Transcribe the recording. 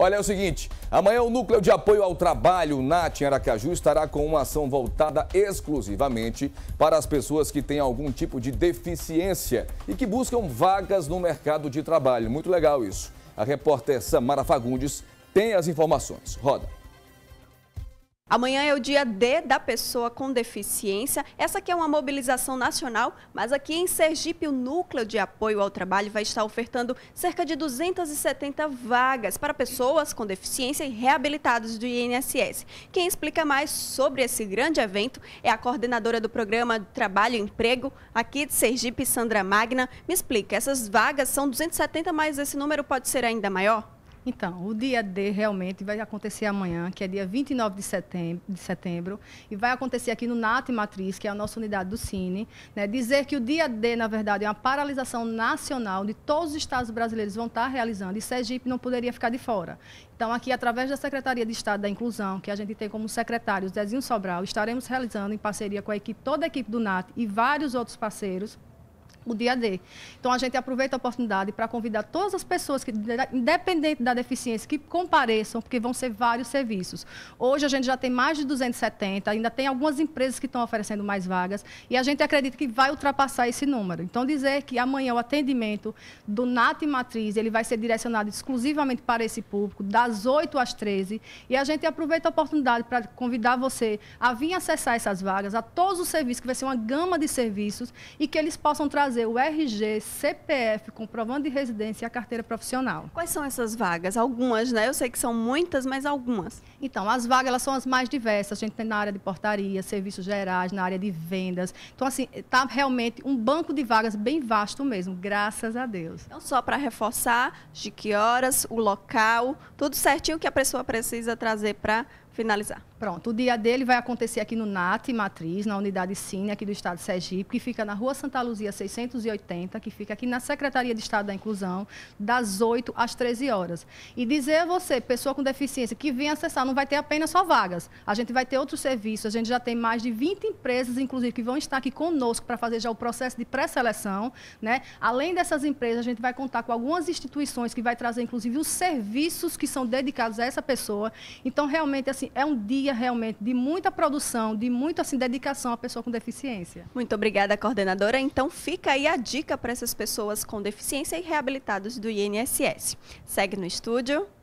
Olha, é o seguinte, amanhã o Núcleo de Apoio ao Trabalho NAT em Aracaju estará com uma ação voltada exclusivamente para as pessoas que têm algum tipo de deficiência e que buscam vagas no mercado de trabalho. Muito legal isso. A repórter Samara Fagundes tem as informações. Roda. Amanhã é o dia D da pessoa com deficiência. Essa aqui é uma mobilização nacional, mas aqui em Sergipe o Núcleo de Apoio ao Trabalho vai estar ofertando cerca de 270 vagas para pessoas com deficiência e reabilitados do INSS. Quem explica mais sobre esse grande evento é a coordenadora do programa Trabalho e Emprego aqui de Sergipe, Sandra Magna. Me explica, essas vagas são 270, mas esse número pode ser ainda maior? Então, o dia D realmente vai acontecer amanhã, que é dia 29 de setembro, de setembro e vai acontecer aqui no Nato e Matriz, que é a nossa unidade do Cine. Né? Dizer que o dia D, na verdade, é uma paralisação nacional, onde todos os estados brasileiros vão estar realizando, e Sergipe não poderia ficar de fora. Então, aqui, através da Secretaria de Estado da Inclusão, que a gente tem como secretário o Zezinho Sobral, estaremos realizando, em parceria com a equipe, toda a equipe do NAT e vários outros parceiros, o dia D. Então a gente aproveita a oportunidade para convidar todas as pessoas que, né, independente da deficiência, que compareçam, porque vão ser vários serviços. Hoje a gente já tem mais de 270, ainda tem algumas empresas que estão oferecendo mais vagas e a gente acredita que vai ultrapassar esse número. Então dizer que amanhã o atendimento do NAT Matriz, ele vai ser direcionado exclusivamente para esse público, das 8 às 13, e a gente aproveita a oportunidade para convidar você a vir acessar essas vagas, a todos os serviços, que vai ser uma gama de serviços, e que eles possam trazer o RG, CPF, comprovando de residência e a carteira profissional. Quais são essas vagas? Algumas, né? Eu sei que são muitas, mas algumas. Então, as vagas elas são as mais diversas. A gente tem na área de portaria, serviços gerais, na área de vendas. Então, assim, está realmente um banco de vagas bem vasto mesmo, graças a Deus. Então, só para reforçar, de que horas, o local, tudo certinho que a pessoa precisa trazer para finalizar. Pronto, o dia dele vai acontecer aqui no NAT Matriz, na unidade Cine aqui do Estado de Sergipe, que fica na Rua Santa Luzia 680, que fica aqui na Secretaria de Estado da Inclusão, das 8 às 13 horas. E dizer a você, pessoa com deficiência, que vem acessar, não vai ter apenas só vagas. A gente vai ter outros serviços, a gente já tem mais de 20 empresas, inclusive, que vão estar aqui conosco para fazer já o processo de pré-seleção. Né? Além dessas empresas, a gente vai contar com algumas instituições que vai trazer, inclusive, os serviços que são dedicados a essa pessoa. Então, realmente, assim, assim, é um dia realmente de muita produção, de muita assim, dedicação à pessoa com deficiência. Muito obrigada, coordenadora. Então fica aí a dica para essas pessoas com deficiência e reabilitados do INSS. Segue no estúdio.